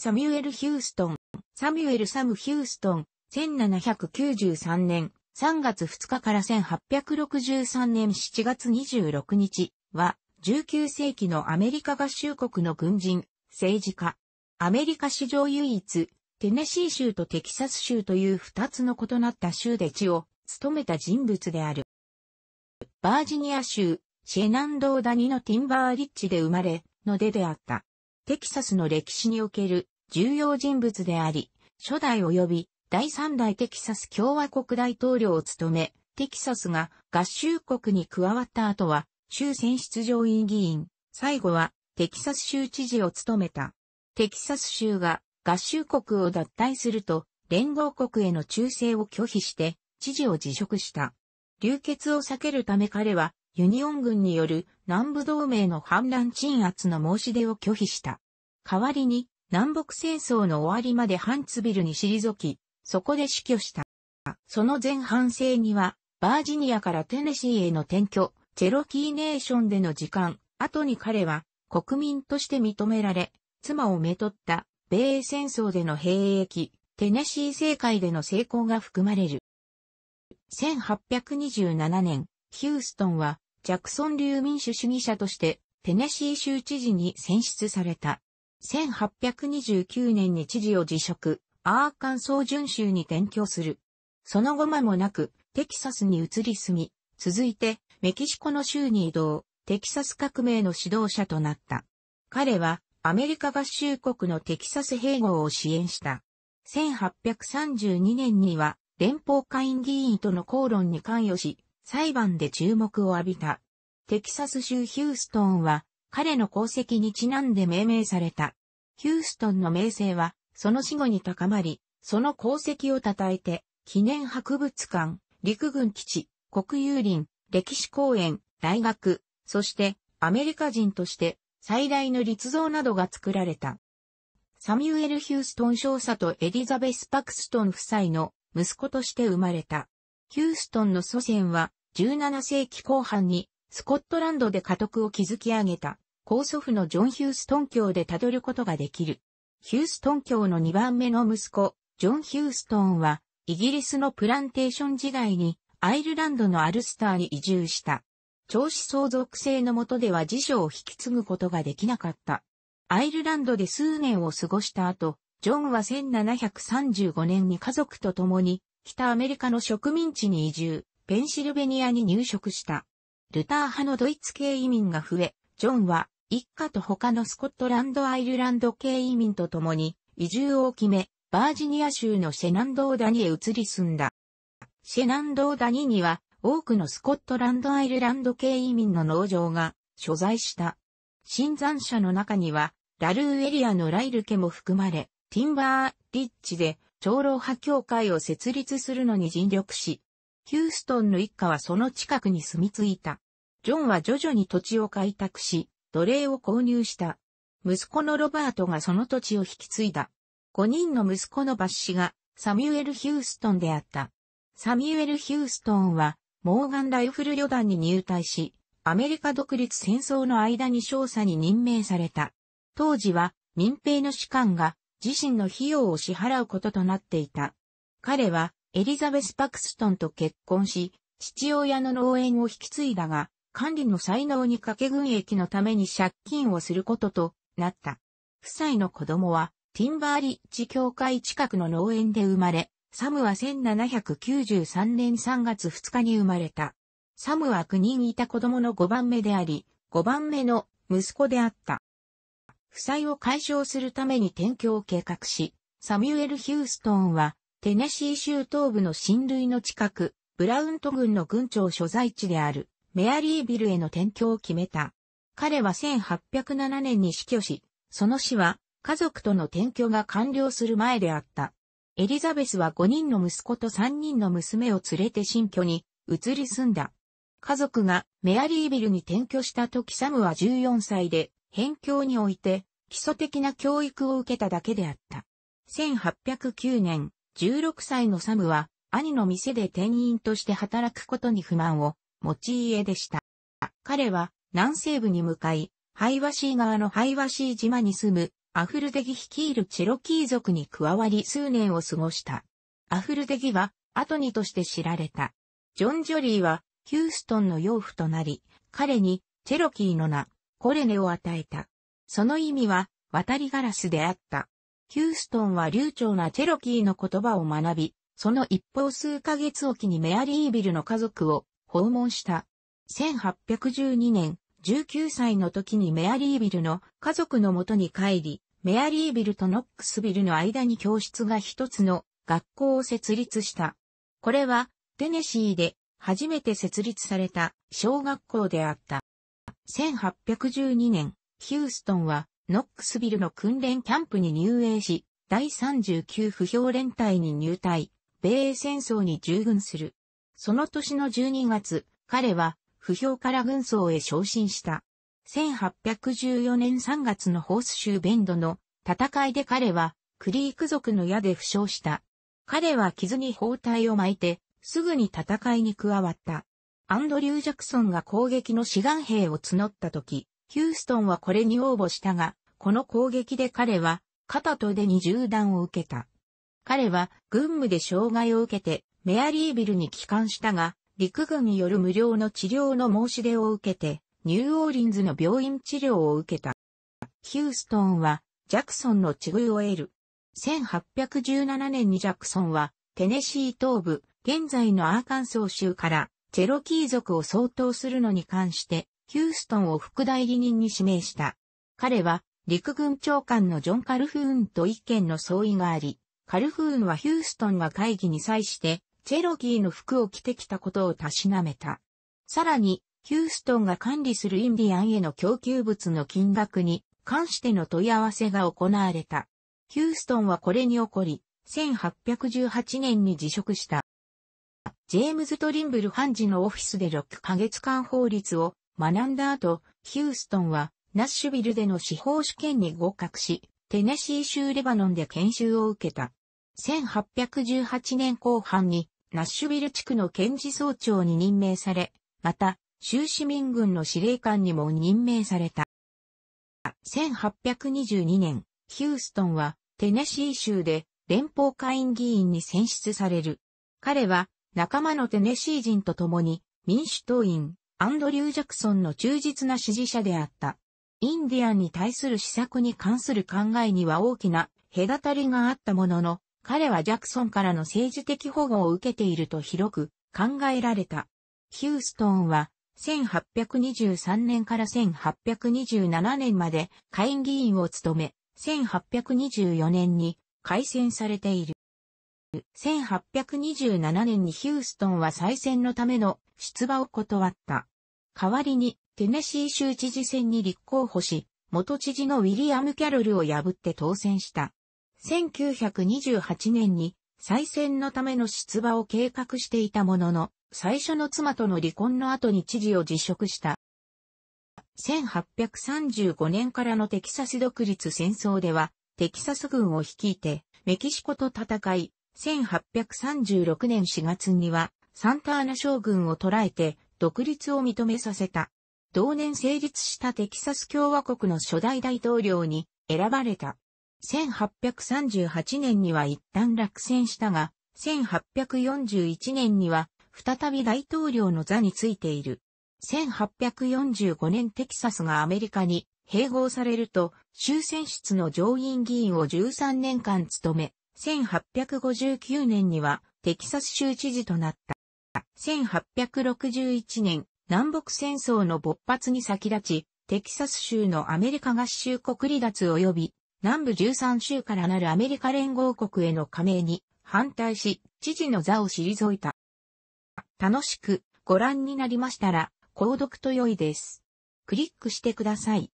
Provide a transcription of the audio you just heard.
サミュエル・ヒューストン、サミュエル・サム・ヒューストン、1793年3月2日から1863年7月26日は、19世紀のアメリカ合衆国の軍人、政治家。アメリカ史上唯一、テネシー州とテキサス州という二つの異なった州で地を務めた人物である。バージニア州、シェナンドーダニのティンバーリッチで生まれ、の出であった。テキサスの歴史における重要人物であり、初代及び第3代テキサス共和国大統領を務め、テキサスが合衆国に加わった後は、州選出上院議員、最後はテキサス州知事を務めた。テキサス州が合衆国を脱退すると、連合国への忠誠を拒否して、知事を辞職した。流血を避けるため彼は、ユニオン軍による南部同盟の反乱鎮圧の申し出を拒否した。代わりに、南北戦争の終わりまでハンツビルに退き、そこで死去した。その前半生には、バージニアからテネシーへの転居、チェロキーネーションでの時間、後に彼は国民として認められ、妻をめとった米英戦争での兵役、テネシー政界での成功が含まれる。1827年、ヒューストンはジャクソン流民主主義者として、テネシー州知事に選出された。1829年に知事を辞職、アーカンソー準州に転居する。その後間もなく、テキサスに移り住み、続いて、メキシコの州に移動、テキサス革命の指導者となった。彼は、アメリカ合衆国のテキサス併合を支援した。1832年には、連邦下院議員との口論に関与し、裁判で注目を浴びた。テキサス州ヒューストンは彼の功績にちなんで命名された。ヒューストンの名声はその死後に高まり、その功績を称えて、記念博物館、陸軍基地、国有林、歴史公園、大学、そしてアメリカ人として最大の立像などが作られた。サミュエル・ヒューストン少佐とエリザベス・パクストン夫妻の息子として生まれた。ヒューストンの祖先は17世紀後半にスコットランドで家督を築き上げた高祖父のジョン・ヒューストン教でたどることができる。ヒューストン教の2番目の息子、ジョン・ヒューストンは、イギリスのプランテーション時代にアイルランドのアルスターに移住した。長子相続制の下では辞書を引き継ぐことができなかった。アイルランドで数年を過ごした後、ジョンは1735年に家族と共に北アメリカの植民地に移住。ペンシルベニアに入植した。ルター派のドイツ系移民が増え、ジョンは一家と他のスコットランド・アイルランド系移民と共に移住を決め、バージニア州のシェナンドーダニへ移り住んだ。シェナンドーダニには多くのスコットランド・アイルランド系移民の農場が所在した。新山者の中には、ラルーエリアのライル家も含まれ、ティンバー・リッチで長老派協会を設立するのに尽力し、ヒューストンの一家はその近くに住み着いた。ジョンは徐々に土地を開拓し、奴隷を購入した。息子のロバートがその土地を引き継いだ。5人の息子の抜ッがサミュエル・ヒューストンであった。サミュエル・ヒューストンはモーガン・ライフル旅団に入隊し、アメリカ独立戦争の間に少佐に任命された。当時は民兵の士官が自身の費用を支払うこととなっていた。彼はエリザベス・パクストンと結婚し、父親の農園を引き継いだが、管理の才能に掛け軍役のために借金をすることとなった。夫妻の子供は、ティンバーリッジ教会近くの農園で生まれ、サムは1793年3月2日に生まれた。サムは9人いた子供の5番目であり、5番目の息子であった。負債を解消するために転居を計画し、サミュエル・ヒューストンはテネシー州東部の親類の近く、ブラウント郡の郡庁所在地であるメアリービルへの転居を決めた。彼は1807年に死去し、その死は家族との転居が完了する前であった。エリザベスは5人の息子と3人の娘を連れて新居に移り住んだ。家族がメアリービルに転居した時サムは14歳で、辺境において基礎的な教育を受けただけであった。1809年、16歳のサムは、兄の店で店員として働くことに不満を持ち家でした。彼は南西部に向かい、ハイワシー側のハイワシー島に住むアフルデギ率いるチェロキー族に加わり数年を過ごした。アフルデギはアトニとして知られた。ジョン・ジョリーはヒューストンの養父となり、彼にチェロキーの名、コレネを与えた。その意味は渡りガラスであった。ヒューストンは流暢なチェロキーの言葉を学び、その一方数ヶ月おきにメアリービルの家族を訪問した。1812年、19歳の時にメアリービルの家族のもとに帰り、メアリービルとノックスビルの間に教室が一つの学校を設立した。これはテネシーで初めて設立された小学校であった。1812年、ヒューストンはノックスビルの訓練キャンプに入営し、第39不評連隊に入隊、米英戦争に従軍する。その年の12月、彼は、不評から軍曹へ昇進した。1814年3月のホース州ベンドの戦いで彼は、クリーク族の矢で負傷した。彼は傷に包帯を巻いて、すぐに戦いに加わった。アンドリュー・ジャクソンが攻撃の志願兵を募った時、ヒューストンはこれに応募したが、この攻撃で彼は肩と腕に銃弾を受けた。彼は軍務で障害を受けてメアリービルに帰還したが、陸軍による無料の治療の申し出を受けて、ニューオーリンズの病院治療を受けた。ヒューストンはジャクソンの治遇を得る。1817年にジャクソンはテネシー東部、現在のアーカンソー州からチェロキー族を相当するのに関して、ヒューストンを副代理人に指名した。彼は陸軍長官のジョン・カルフーンと意見の相違があり、カルフーンはヒューストンが会議に際して、チェロギーの服を着てきたことをたしなめた。さらに、ヒューストンが管理するインディアンへの供給物の金額に関しての問い合わせが行われた。ヒューストンはこれに起こり、1818年に辞職した。ジェームズ・トリンブル判事のオフィスで6ヶ月間法律を学んだ後、ヒューストンはナッシュビルでの司法試験に合格し、テネシー州レバノンで研修を受けた。1818年後半にナッシュビル地区の検事総長に任命され、また、州市民軍の司令官にも任命された。1822年、ヒューストンはテネシー州で連邦会員議員に選出される。彼は仲間のテネシー人と共に民主党員アンドリュー・ジャクソンの忠実な支持者であった。インディアンに対する施策に関する考えには大きな隔たりがあったものの、彼はジャクソンからの政治的保護を受けていると広く考えられた。ヒューストンは1823年から1827年まで下院議員を務め、1824年に改選されている。1827年にヒューストンは再選のための出馬を断った。代わりにテネシー州知事選に立候補し、元知事のウィリアム・キャロルを破って当選した。1928年に再選のための出馬を計画していたものの、最初の妻との離婚の後に知事を辞職した。1835年からのテキサス独立戦争では、テキサス軍を率いて、メキシコと戦い、1836年4月には、サンターナ将軍を捕らえて、独立を認めさせた。同年成立したテキサス共和国の初代大統領に選ばれた。1838年には一旦落選したが、1841年には再び大統領の座についている。1845年テキサスがアメリカに併合されると、終戦室の上院議員を13年間務め、1859年にはテキサス州知事となった。1861年、南北戦争の勃発に先立ち、テキサス州のアメリカ合衆国離脱及び、南部13州からなるアメリカ連合国への加盟に反対し、知事の座を退いた。楽しくご覧になりましたら、購読と良いです。クリックしてください。